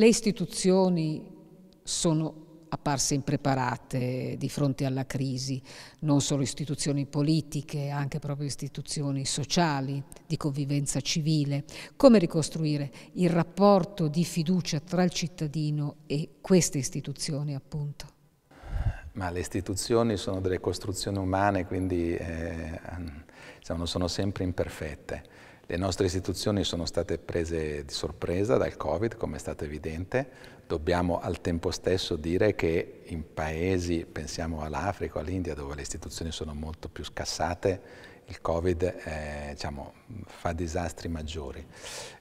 Le istituzioni sono apparse impreparate di fronte alla crisi, non solo istituzioni politiche, anche proprio istituzioni sociali, di convivenza civile. Come ricostruire il rapporto di fiducia tra il cittadino e queste istituzioni appunto? Ma le istituzioni sono delle costruzioni umane, quindi eh, sono sempre imperfette le nostre istituzioni sono state prese di sorpresa dal Covid, come è stato evidente. Dobbiamo al tempo stesso dire che in paesi, pensiamo all'Africa, all'India, dove le istituzioni sono molto più scassate, il Covid eh, diciamo, fa disastri maggiori.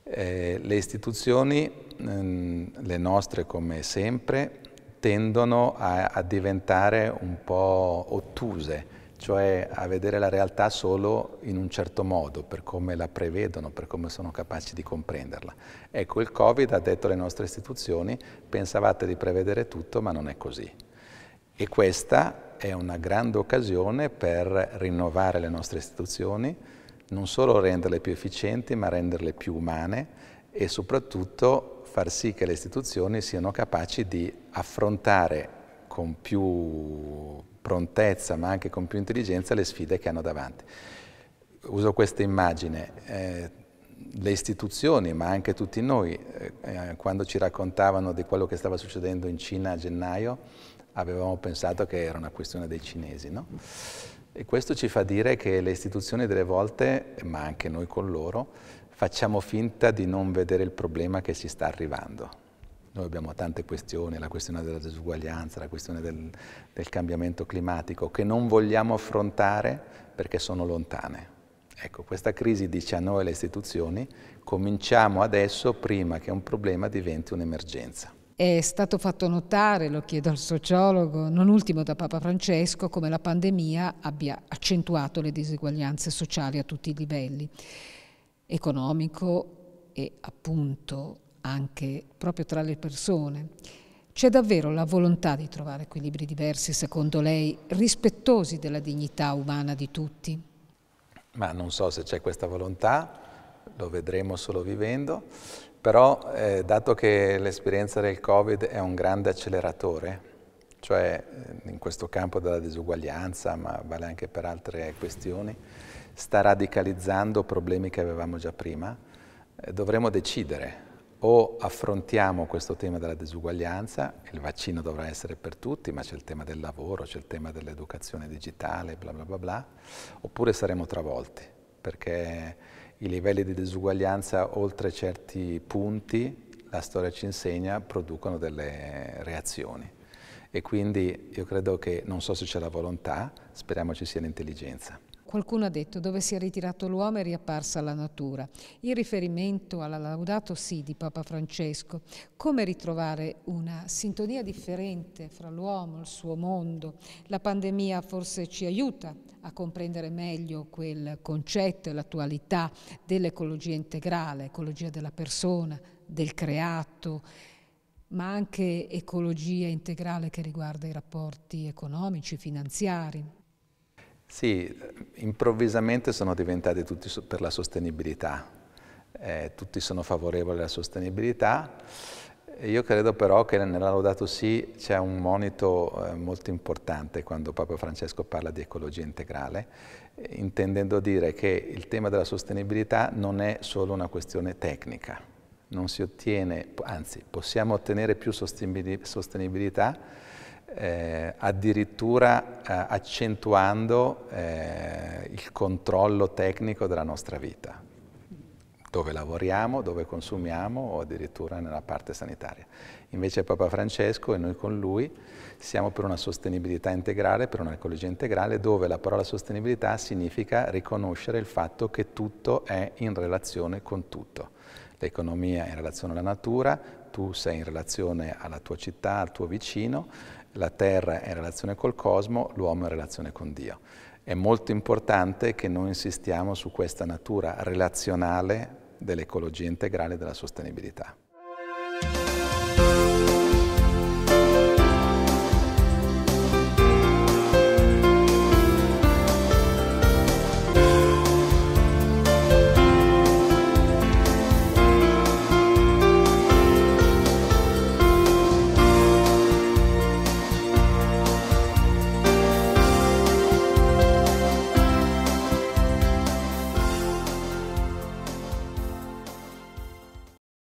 Eh, le istituzioni, mh, ehm, le nostre come sempre, tendono a, a diventare un po' ottuse, cioè a vedere la realtà solo in un certo modo, per come la prevedono, per come sono capaci di comprenderla. Ecco, il Covid ha detto alle nostre istituzioni, pensavate di prevedere tutto, ma non è così. E questa è una grande occasione per rinnovare le nostre istituzioni, non solo renderle più efficienti, ma renderle più umane e soprattutto far sì che le istituzioni siano capaci di affrontare con più prontezza ma anche con più intelligenza le sfide che hanno davanti. Uso questa immagine, eh, le istituzioni ma anche tutti noi eh, eh, quando ci raccontavano di quello che stava succedendo in Cina a gennaio avevamo pensato che era una questione dei cinesi, no? E questo ci fa dire che le istituzioni delle volte, ma anche noi con loro, facciamo finta di non vedere il problema che ci sta arrivando. Noi abbiamo tante questioni, la questione della disuguaglianza, la questione del, del cambiamento climatico, che non vogliamo affrontare perché sono lontane. Ecco, questa crisi dice a noi alle istituzioni, cominciamo adesso prima che un problema diventi un'emergenza. È stato fatto notare, lo chiedo al sociologo, non ultimo da Papa Francesco, come la pandemia abbia accentuato le disuguaglianze sociali a tutti i livelli, economico e appunto anche proprio tra le persone. C'è davvero la volontà di trovare equilibri diversi, secondo lei, rispettosi della dignità umana di tutti? Ma non so se c'è questa volontà, lo vedremo solo vivendo, però eh, dato che l'esperienza del Covid è un grande acceleratore, cioè eh, in questo campo della disuguaglianza, ma vale anche per altre questioni, sta radicalizzando problemi che avevamo già prima, eh, dovremo decidere o affrontiamo questo tema della disuguaglianza, il vaccino dovrà essere per tutti, ma c'è il tema del lavoro, c'è il tema dell'educazione digitale, bla bla bla bla, oppure saremo travolti, perché i livelli di disuguaglianza oltre certi punti, la storia ci insegna, producono delle reazioni. E quindi io credo che, non so se c'è la volontà, speriamo ci sia l'intelligenza. Qualcuno ha detto dove si è ritirato l'uomo è riapparsa la natura, in riferimento alla Laudato Si di Papa Francesco, come ritrovare una sintonia differente fra l'uomo e il suo mondo. La pandemia forse ci aiuta a comprendere meglio quel concetto e l'attualità dell'ecologia integrale, ecologia della persona, del creato, ma anche ecologia integrale che riguarda i rapporti economici, finanziari, sì, improvvisamente sono diventati tutti per la sostenibilità, eh, tutti sono favorevoli alla sostenibilità. Io credo però che nella Laudato Si c'è un monito eh, molto importante quando Papa Francesco parla di ecologia integrale, intendendo dire che il tema della sostenibilità non è solo una questione tecnica, non si ottiene, anzi possiamo ottenere più sostenibilità eh, addirittura eh, accentuando eh, il controllo tecnico della nostra vita, dove lavoriamo, dove consumiamo o addirittura nella parte sanitaria. Invece Papa Francesco e noi con lui siamo per una sostenibilità integrale, per un'ecologia integrale, dove la parola sostenibilità significa riconoscere il fatto che tutto è in relazione con tutto l'economia in relazione alla natura, tu sei in relazione alla tua città, al tuo vicino, la terra è in relazione col cosmo, l'uomo è in relazione con Dio. È molto importante che noi insistiamo su questa natura relazionale dell'ecologia integrale e della sostenibilità.